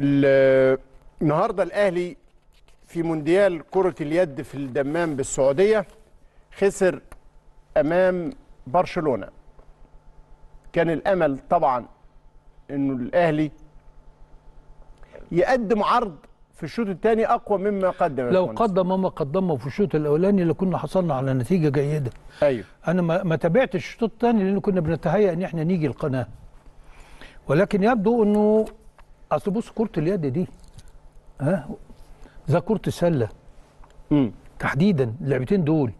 النهارده الاهلي في مونديال كره اليد في الدمام بالسعوديه خسر امام برشلونه كان الامل طبعا انه الاهلي يقدم عرض في الشوط الثاني اقوى مما قدم لو قدم ما قدمه في الشوط الاولاني لكنا حصلنا على نتيجه جيده ايوه انا ما تابعتش الشوط الثاني لان كنا بنتهيأ ان احنا نيجي القناه ولكن يبدو انه اصل بص كره اليد دي ها زي كره السله امم تحديدا اللعبتين دول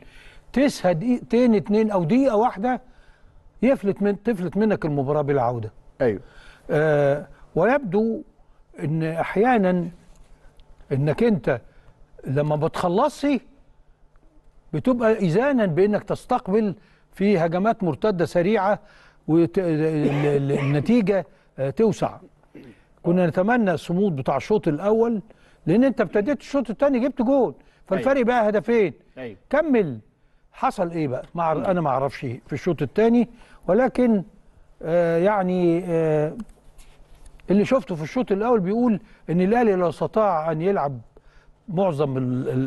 تسهى دقيقتين اتنين او دقيقه واحده يفلت من تفلت منك المباراه بالعوده ايوه آه ويبدو ان احيانا انك انت لما بتخلصي بتبقى اذانا بانك تستقبل في هجمات مرتده سريعه والنتيجه آه، توسع كنا آه. نتمنى الصمود بتاع الشوط الاول لان انت ابتديت الشوط الثاني جبت جول فالفرق أيوة. بقى هدفين أيوة. كمل حصل ايه بقى مع انا ما اعرفش في الشوط الثاني ولكن آه يعني آه اللي شفته في الشوط الاول بيقول ان الاهلي لو استطاع ان يلعب معظم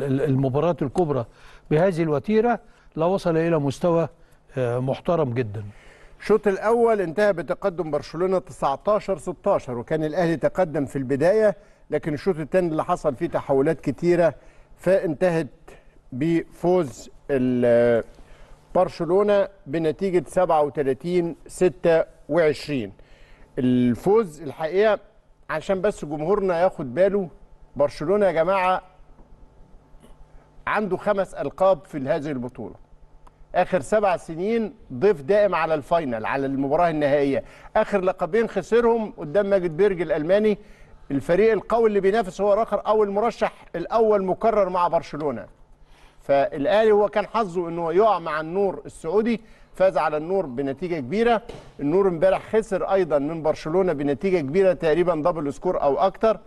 المباريات الكبرى بهذه الوتيره لوصل الى مستوى آه، محترم جدا الشوط الاول انتهى بتقدم برشلونه 19 16 وكان الاهلي تقدم في البدايه لكن الشوط الثاني اللي حصل فيه تحولات كثيره فانتهت بفوز برشلونه بنتيجه 37 26 الفوز الحقيقه عشان بس جمهورنا ياخد باله برشلونه يا جماعه عنده خمس القاب في هذه البطوله اخر سبع سنين ضيف دائم على الفاينل على المباراه النهائيه اخر لقبين خسرهم قدام ماجد بيرج الالماني الفريق القوي اللي بينافس هو الاخر او المرشح الاول مكرر مع برشلونه فالاهلي هو كان حظه انه يقع مع النور السعودي فاز على النور بنتيجه كبيره النور امبارح خسر ايضا من برشلونه بنتيجه كبيره تقريبا دبل سكور او اكتر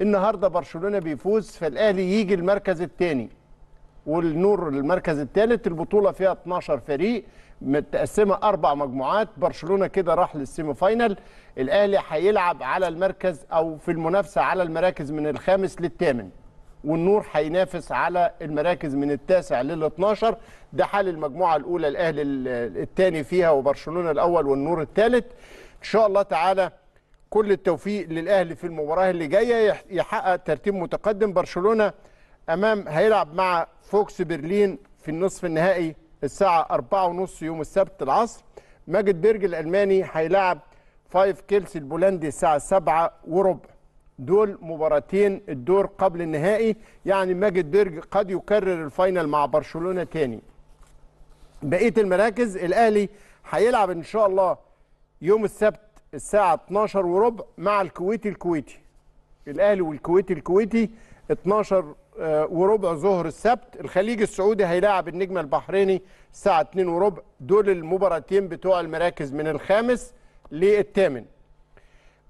النهارده برشلونه بيفوز فالاهلي يجي المركز الثاني والنور المركز الثالث البطوله فيها 12 فريق متقسمه اربع مجموعات برشلونه كده راح للسيمي فاينل الاهلي هيلعب على المركز او في المنافسه على المراكز من الخامس للثامن والنور هينافس على المراكز من التاسع لل 12 ده حال المجموعه الاولى الاهلي الثاني فيها وبرشلونه الاول والنور الثالث ان شاء الله تعالى كل التوفيق للاهلي في المباراه اللي جايه يحقق ترتيب متقدم برشلونه امام هيلعب مع فوكس برلين في النصف النهائي الساعه 4:30 يوم السبت العصر ماجد بيرج الالماني هيلاعب فايف كيلس البولندي الساعه 7 وربع دول مباراتين الدور قبل النهائي يعني ماجد بيرج قد يكرر الفاينل مع برشلونه تاني بقيه المراكز الاهلي هيلعب ان شاء الله يوم السبت الساعه 12 وربع مع الكويتي الكويتي الاهلي والكويتي الكويتي 12 آه، وربع ظهر السبت الخليج السعودي هيلاعب النجم البحريني الساعة 2 وربع دول المباراتين بتوع المراكز من الخامس للثامن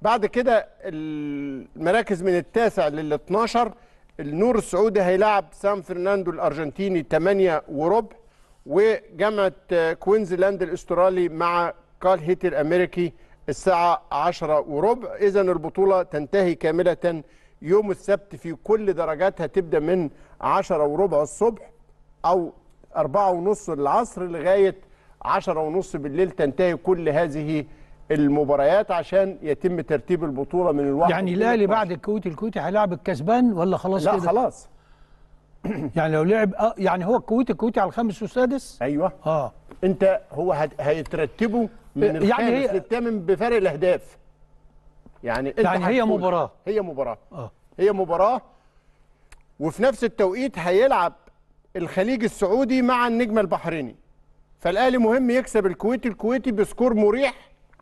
بعد كده المراكز من التاسع لل 12 النور السعودي هيلاعب سان فرناندو الارجنتيني 8 وربع وجامعه كوينزلاند الاسترالي مع كال هيتي الامريكي الساعه 10 وربع اذا البطوله تنتهي كامله يوم السبت في كل درجاتها تبدا من 10 وربع الصبح او 4 ونص العصر لغايه 10 ونص بالليل تنتهي كل هذه المباريات عشان يتم ترتيب البطوله من الواحد يعني الاهلي بعد الكويت الكويتي هيلاعب الكسبان ولا خلاص لا كده؟ خلاص يعني لو لعب أه يعني هو الكويت الكويتي على الخامس والسادس ايوه اه انت هو هيترتبوا من يعني الخامس للثامن بفارق الاهداف يعني يعني هي مباراه هي مباراه آه. هي مباراه وفي نفس التوقيت هيلعب الخليج السعودي مع النجم البحريني فالاهلي مهم يكسب الكويتي الكويتي بسكور مريح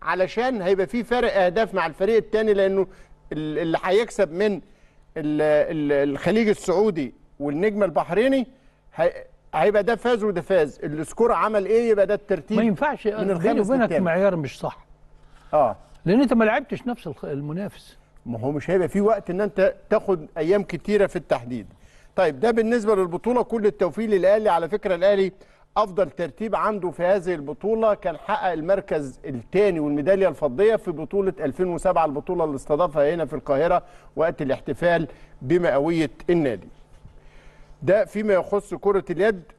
علشان هيبقى في فرق اهداف مع الفريق الثاني لانه اللي هيكسب من الخليج السعودي والنجم البحريني هيبقى ده فاز وده فاز السكور عمل ايه يبقى ده الترتيب ما ينفعش من بيني وبينك معيار مش صح اه لان انت ما لعبتش نفس المنافس ما هو مش هيبقى في وقت ان انت تاخد ايام كتيره في التحديد طيب ده بالنسبه للبطوله كل التوفيق للاهلي على فكره الاهلي افضل ترتيب عنده في هذه البطوله كان حقق المركز الثاني والميداليه الفضيه في بطوله 2007 البطوله اللي استضافها هنا في القاهره وقت الاحتفال بمئويه النادي ده فيما يخص كره اليد